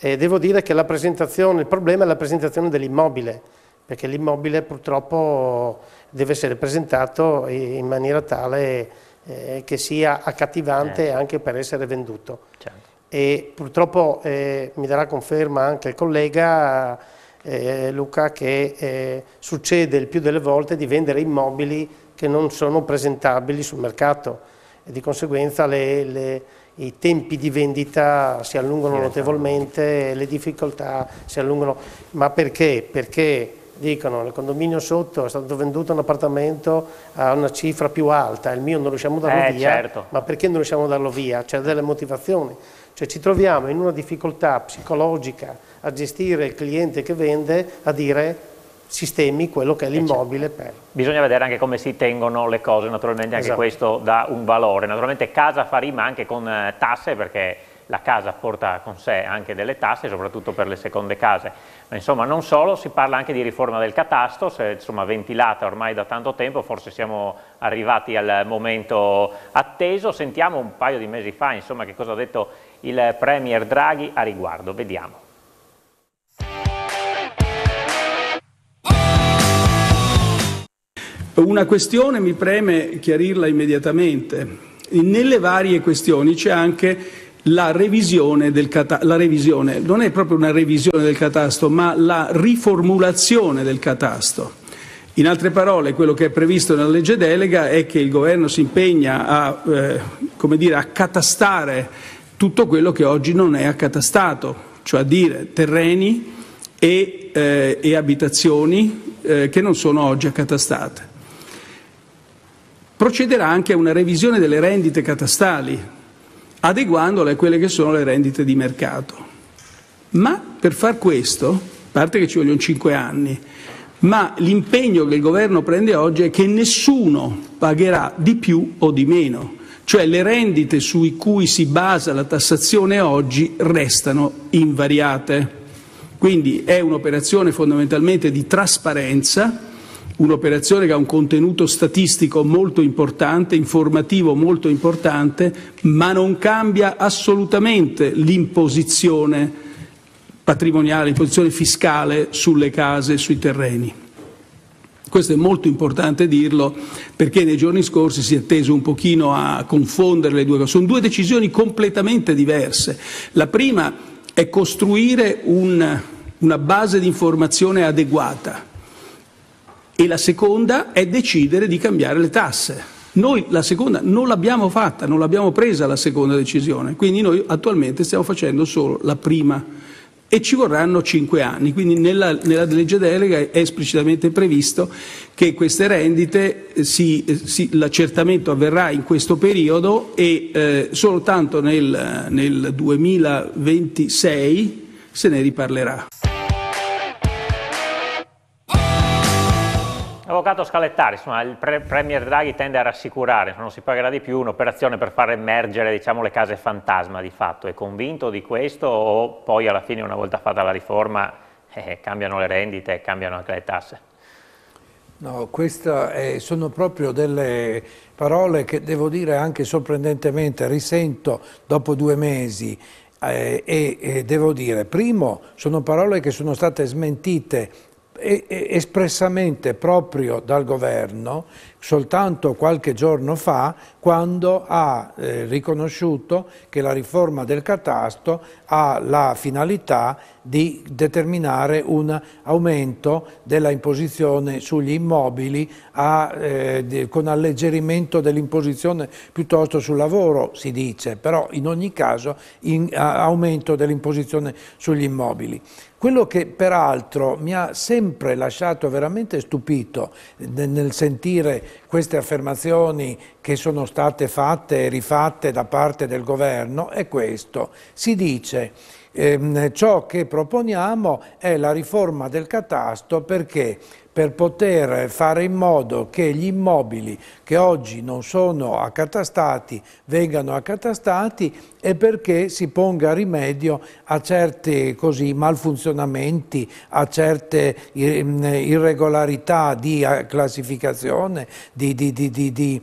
devo dire che il problema è la presentazione dell'immobile, perché l'immobile purtroppo deve essere presentato in maniera tale eh, che sia accattivante eh. anche per essere venduto. Certo. E purtroppo eh, mi darà conferma anche il collega eh, Luca che eh, succede il più delle volte di vendere immobili che non sono presentabili sul mercato e di conseguenza le, le, i tempi di vendita si allungano notevolmente, le difficoltà si allungano, ma perché? Perché dicono il condominio sotto è stato venduto un appartamento a una cifra più alta, il mio non riusciamo a darlo eh, via, certo. ma perché non riusciamo a darlo via? C'è delle motivazioni, cioè ci troviamo in una difficoltà psicologica a gestire il cliente che vende, a dire sistemi quello che è eh, l'immobile certo. per. Bisogna vedere anche come si tengono le cose, naturalmente anche esatto. questo dà un valore. Naturalmente casa fa rima anche con eh, tasse perché la casa porta con sé anche delle tasse, soprattutto per le seconde case. Insomma, non solo, si parla anche di riforma del catasto, se, insomma, ventilata ormai da tanto tempo, forse siamo arrivati al momento atteso. Sentiamo un paio di mesi fa insomma, che cosa ha detto il Premier Draghi a riguardo, vediamo. Una questione mi preme chiarirla immediatamente. Nelle varie questioni c'è anche la revisione, cata- la revisione, non è proprio una revisione del catasto, ma la riformulazione del catasto. In altre parole, quello che è previsto nella legge delega è che il governo si impegna a, eh, dire, a catastare tutto quello che oggi non è accatastato, cioè a dire terreni e, eh, e abitazioni eh, che non sono oggi accatastate. Procederà anche a una revisione delle rendite catastali, adeguandole a quelle che sono le rendite di mercato. Ma per far questo, a parte che ci vogliono cinque anni, ma l'impegno che il governo prende oggi è che nessuno pagherà di più o di meno, cioè le rendite su cui si basa la tassazione oggi restano invariate. Quindi è un'operazione fondamentalmente di trasparenza un'operazione che ha un contenuto statistico molto importante, informativo molto importante, ma non cambia assolutamente l'imposizione patrimoniale, l'imposizione fiscale sulle case e sui terreni. Questo è molto importante dirlo perché nei giorni scorsi si è teso un pochino a confondere le due cose. Sono due decisioni completamente diverse. La prima è costruire un, una base di informazione adeguata e la seconda è decidere di cambiare le tasse. Noi la seconda non l'abbiamo fatta, non l'abbiamo presa la seconda decisione, quindi noi attualmente stiamo facendo solo la prima e ci vorranno cinque anni, quindi nella, nella legge delega è esplicitamente previsto che queste rendite, eh, si, eh, si, l'accertamento avverrà in questo periodo e eh, soltanto nel, eh, nel 2026 se ne riparlerà. Avvocato Scalettari, insomma, il pre Premier Draghi tende a rassicurare, insomma, non si pagherà di più un'operazione per far emergere diciamo, le case fantasma di fatto, è convinto di questo o poi alla fine una volta fatta la riforma eh, eh cambiano le rendite, cambiano anche le tasse? No, queste sono proprio delle parole che devo dire anche sorprendentemente risento dopo due mesi eh, e, e devo dire, primo, sono parole che sono state smentite espressamente proprio dal governo soltanto qualche giorno fa quando ha eh, riconosciuto che la riforma del catasto ha la finalità di determinare un aumento della imposizione sugli immobili a, eh, con alleggerimento dell'imposizione piuttosto sul lavoro, si dice, però in ogni caso in, a, aumento dell'imposizione sugli immobili. Quello che peraltro mi ha sempre lasciato veramente stupito eh, nel sentire queste affermazioni che sono state fatte e rifatte da parte del governo è questo. Si dice ehm, ciò che proponiamo è la riforma del catasto perché per poter fare in modo che gli immobili che oggi non sono accatastati vengano accatastati e perché si ponga rimedio a certi così, malfunzionamenti, a certe mm, irregolarità di eh, classificazione, di, di, di,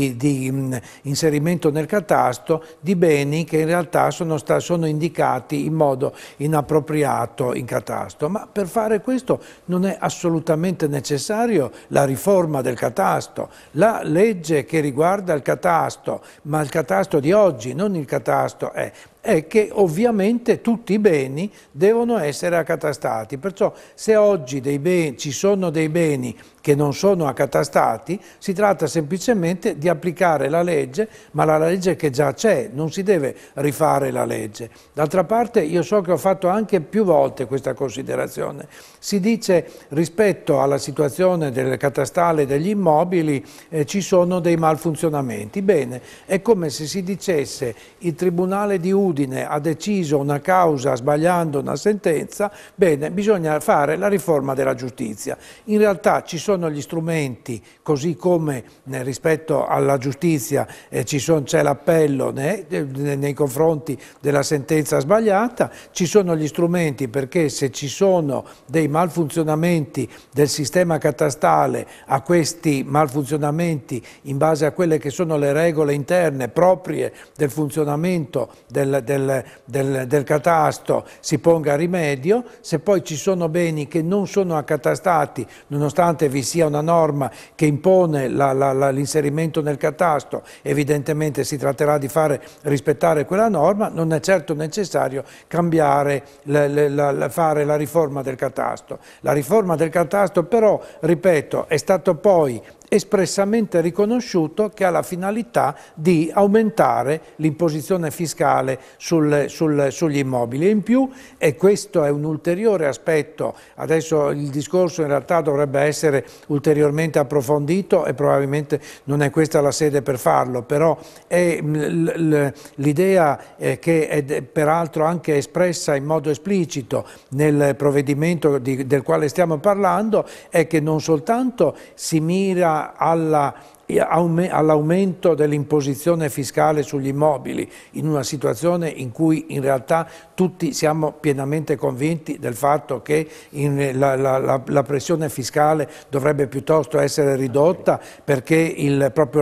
di mm, inserimento nel catasto di beni che in realtà sono, sono indicati in modo inappropriato in catasto. Ma per fare questo non è assolutamente necessario la riforma del catasto, la legge che riguarda il catasto, ma il catasto di oggi, non il catasto è, eh, è che ovviamente tutti i beni devono essere accatastati, perciò se oggi beni, ci sono dei beni che non sono accatastati, si tratta semplicemente di applicare la legge, ma la legge che già c'è, non si deve rifare la legge. D'altra parte io so che ho fatto anche più volte questa considerazione. Si dice rispetto alla situazione del catastale degli immobili eh, ci sono dei malfunzionamenti. Bene, è come se si dicesse il Tribunale di Udine ha deciso una causa sbagliando una sentenza, bene, bisogna fare la riforma della giustizia. In realtà ci sono sono gli strumenti, così come eh, rispetto alla giustizia eh, c'è l'appello né, eh, nei confronti della sentenza sbagliata, ci sono gli strumenti perché se ci sono dei malfunzionamenti del sistema catastale a questi malfunzionamenti in base a quelle che sono le regole interne proprie del funzionamento del, del, del, del catasto si ponga rimedio, se poi ci sono beni che non sono accatastati nonostante vi vi sia una norma che impone l'inserimento nel catasto, evidentemente si tratterà di fare rispettare quella norma, non è certo necessario cambiare, la, la, la, fare la riforma del catasto. La riforma del catasto però, ripeto, è stato poi espressamente riconosciuto che ha la finalità di aumentare l'imposizione fiscale sul, sul, sugli immobili. In più, e questo è un ulteriore aspetto, adesso il discorso in realtà dovrebbe essere ulteriormente approfondito e probabilmente non è questa la sede per farlo, però è mm, l'idea eh, che è peraltro anche espressa in modo esplicito nel provvedimento di, del quale stiamo parlando è che non soltanto si mira alla all'aumento dell'imposizione fiscale sugli immobili, in una situazione in cui in realtà tutti siamo pienamente convinti del fatto che la, la, la, la, pressione fiscale dovrebbe piuttosto essere ridotta perché il, proprio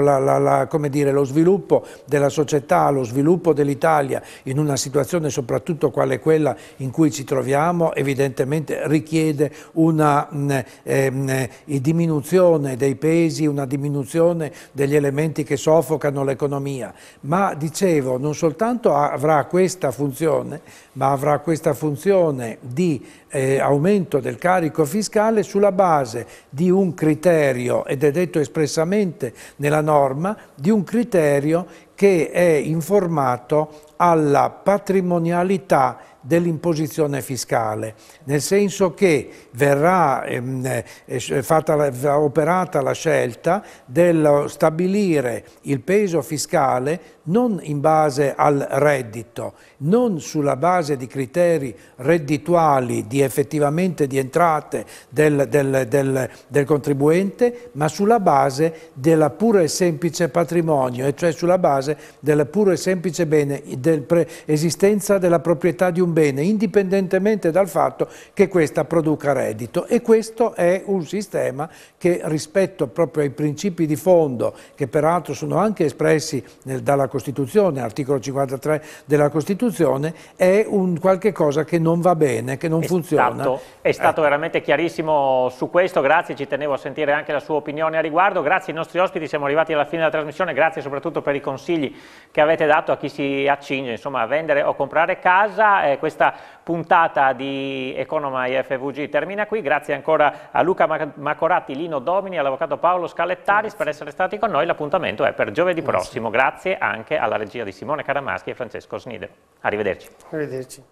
dire, lo sviluppo della società, lo sviluppo dell'Italia in una situazione soprattutto quale quella in cui ci troviamo evidentemente richiede una eh, eh, diminuzione dei pesi, una diminuzione riduzione degli elementi che soffocano l'economia, ma dicevo non soltanto avrà questa funzione, ma avrà questa funzione di eh, aumento del carico fiscale sulla base di un criterio, ed è detto espressamente nella norma, di un criterio che è informato alla patrimonialità dell'imposizione fiscale, nel senso che verrà ehm, eh, eh, fatta, operata la scelta del stabilire il peso fiscale non in base al reddito, non sulla base di criteri reddituali di effettivamente di entrate del, del, del, del contribuente, ma sulla base del puro e semplice patrimonio, e cioè sulla base del puro e semplice bene del esistenza della proprietà di un bene, indipendentemente dal fatto che questa produca reddito. E questo è un sistema che rispetto proprio ai principi di fondo, che peraltro sono anche espressi nel, dalla Costituzione, articolo 53 della Costituzione, è un qualche cosa che non va bene, che non è funziona. Stato, è stato eh. veramente chiarissimo su questo, grazie, ci tenevo a sentire anche la sua opinione a riguardo, grazie ai nostri ospiti, siamo arrivati alla fine della trasmissione, grazie soprattutto per i consigli che avete dato a chi si accinge spinge insomma, a vendere o comprare casa. Eh, questa puntata di Economy FVG termina qui. Grazie ancora a Luca Macoratti, Lino Domini, all'avvocato Paolo Scalettaris Grazie. per essere stati con noi. L'appuntamento è per giovedì Grazie. prossimo. Grazie anche alla regia di Simone Caramaschi e Francesco Snidero. Arrivederci. Arrivederci.